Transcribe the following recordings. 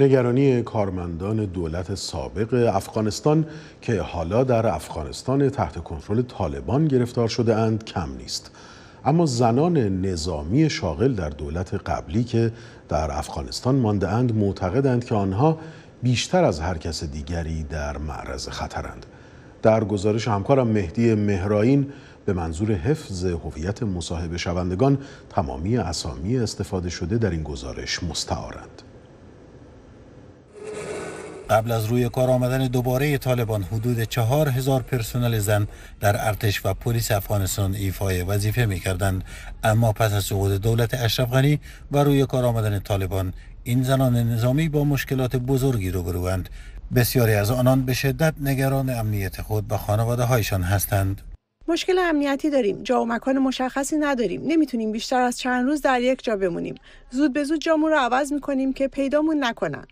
نگرانی کارمندان دولت سابق افغانستان که حالا در افغانستان تحت کنترل طالبان گرفتار شده اند کم نیست اما زنان نظامی شاغل در دولت قبلی که در افغانستان مانده اند معتقدند که آنها بیشتر از هر کس دیگری در معرض خطرند در گزارش همکارم مهدی مهراین به منظور حفظ هویت مصاحبه شوندگان تمامی اسامی استفاده شده در این گزارش مستعارند قبل از روی کار آمدن دوباره طالبان حدود چهار هزار پرسنل زن در ارتش و پلیس افغانستان ایفای وظیفه می اما پس از سقوط دولت اشرف غنی و روی کار آمدن طالبان این زنان نظامی با مشکلات بزرگی روبروند بسیاری از آنان به شدت نگران امنیت خود و خانواده هایشان هستند مشکل امنیتی داریم جا و مکان مشخصی نداریم نمیتونیم بیشتر از چند روز در یک جا بمونیم زود به زود جامون رو عوض میکنیم که پیدامون نکنن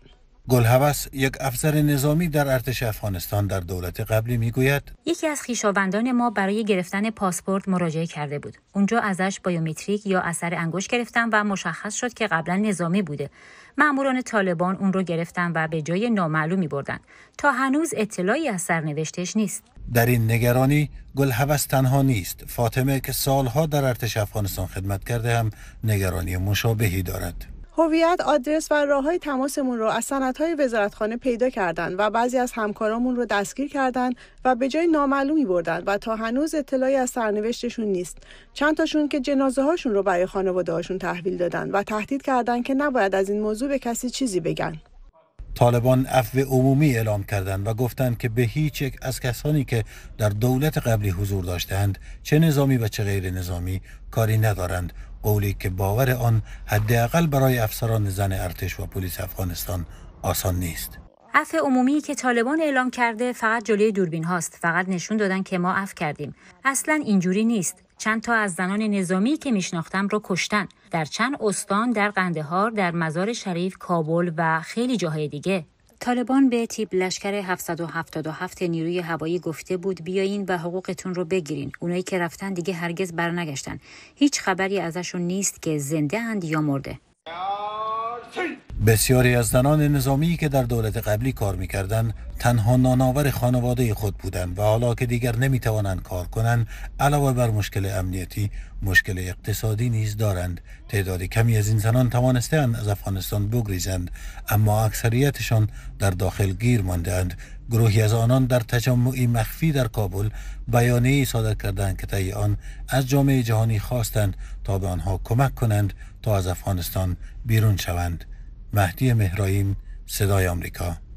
گلهوس یک افسر نظامی در ارتش افغانستان در دولت قبلی میگوید یکی از خیشاوندان ما برای گرفتن پاسپورت مراجعه کرده بود اونجا ازش بایومتریک یا اثر انگشت گرفتن و مشخص شد که قبلا نظامی بوده ماموران طالبان اون رو گرفتن و به جای نامعلومی بردن تا هنوز اطلاعی از سرنوشتش نیست در این نگرانی گلهوس تنها نیست فاطمه که سالها در ارتش افغانستان خدمت کرده هم نگرانی مشابهی دارد هویت آدرس و راه های تماسمون رو از سنت های وزارتخانه پیدا کردند و بعضی از همکارامون رو دستگیر کردند و به جای نامعلومی بردند و تا هنوز اطلاعی از سرنوشتشون نیست چند تاشون که جنازه هاشون رو برای خانواده هاشون تحویل دادن و تهدید کردند که نباید از این موضوع به کسی چیزی بگن طالبان عفو عمومی اعلام کردند و گفتند که به هیچ یک از کسانی که در دولت قبلی حضور داشتند چه نظامی و چه غیر نظامی کاری ندارند قولی که باور آن حداقل برای افسران زن ارتش و پلیس افغانستان آسان نیست. عفو عمومی که طالبان اعلام کرده فقط جلوی دوربین هاست فقط نشون دادن که ما عف کردیم اصلا اینجوری نیست چند تا از زنان نظامی که میشناختم رو کشتن در چند استان در قندهار در مزار شریف کابل و خیلی جاهای دیگه طالبان به تیپ لشکر 777 نیروی هوایی گفته بود بیاین و حقوقتون رو بگیرین اونایی که رفتن دیگه هرگز برنگشتن هیچ خبری ازشون نیست که زنده اند یا مرده بسیاری از زنان نظامی که در دولت قبلی کار میکردند تنها ناناور خانواده خود بودند و حالا که دیگر نمی توانند کار کنند علاوه بر مشکل امنیتی مشکل اقتصادی نیز دارند تعداد کمی از این زنان توانستند از افغانستان بگریزند اما اکثریتشان در داخل گیر ماندهاند گروهی از آنان در تجمعی مخفی در کابل ای صادر کردند که طی آن از جامعه جهانی خواستند تا به آنها کمک کنند تا از افغانستان بیرون شوند مهدی مهراییم صدای آمریکا